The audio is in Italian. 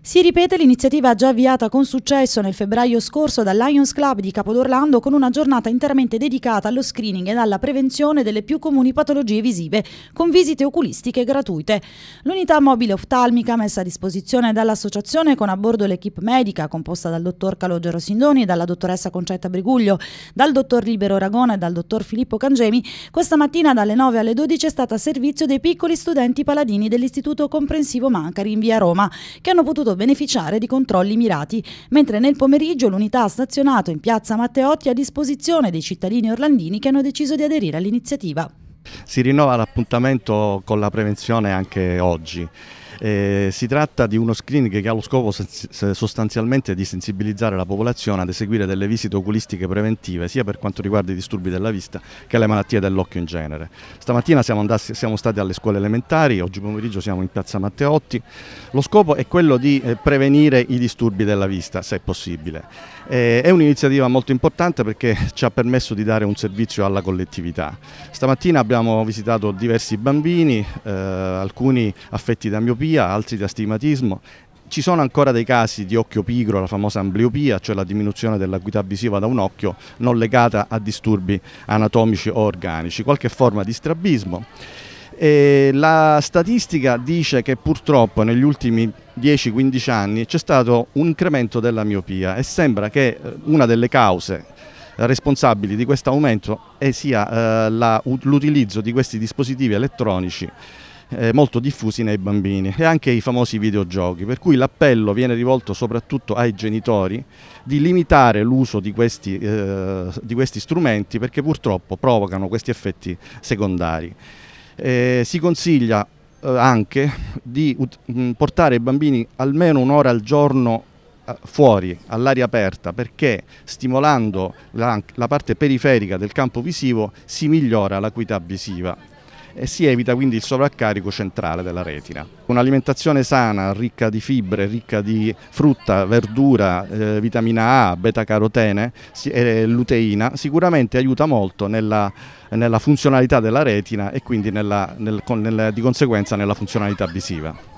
Si ripete l'iniziativa già avviata con successo nel febbraio scorso dal Lions Club di Capodorlando con una giornata interamente dedicata allo screening ed alla prevenzione delle più comuni patologie visive, con visite oculistiche gratuite. L'unità mobile oftalmica messa a disposizione dall'associazione con a bordo l'equipe medica composta dal dottor Calogero Sindoni, dalla dottoressa Concetta Briguglio, dal dottor Libero Aragona e dal dottor Filippo Cangemi, questa mattina dalle 9 alle 12 è stata a servizio dei piccoli studenti paladini dell'Istituto Comprensivo Mancari in via Roma, che hanno potuto potuto beneficiare di controlli mirati, mentre nel pomeriggio l'unità ha stazionato in piazza Matteotti a disposizione dei cittadini orlandini che hanno deciso di aderire all'iniziativa. Si rinnova l'appuntamento con la prevenzione anche oggi. Eh, si tratta di uno screening che ha lo scopo sostanzialmente di sensibilizzare la popolazione ad eseguire delle visite oculistiche preventive sia per quanto riguarda i disturbi della vista che le malattie dell'occhio in genere. Stamattina siamo, andassi, siamo, stati alle scuole elementari, oggi pomeriggio siamo in piazza Matteotti. Lo scopo è quello di eh, prevenire i disturbi della vista se possibile. Eh, è un'iniziativa molto importante perché ci ha permesso di dare un servizio alla collettività. Stamattina abbiamo abbiamo visitato diversi bambini, eh, alcuni affetti da miopia, altri da astigmatismo ci sono ancora dei casi di occhio pigro, la famosa ambliopia, cioè la diminuzione dell'acuità visiva da un occhio non legata a disturbi anatomici o organici, qualche forma di strabismo. E la statistica dice che purtroppo negli ultimi 10-15 anni c'è stato un incremento della miopia e sembra che eh, una delle cause responsabili di questo aumento sia eh, l'utilizzo di questi dispositivi elettronici eh, molto diffusi nei bambini e anche i famosi videogiochi, per cui l'appello viene rivolto soprattutto ai genitori di limitare l'uso di, eh, di, questi strumenti perché purtroppo provocano questi effetti secondari. Eh, si consiglia eh, anche di mm, portare i bambini almeno un'ora al giorno eh, fuori, all'aria aperta, perché stimolando la, la parte periferica del campo visivo si migliora l'acuità visiva e si evita quindi il sovraccarico centrale della retina. Un'alimentazione sana, ricca di fibre, ricca di frutta, verdura, eh, vitamina A, beta-carotene e luteina sicuramente aiuta molto nella, nella funzionalità della retina e quindi nella, nel, con, nel, di conseguenza nella funzionalità visiva.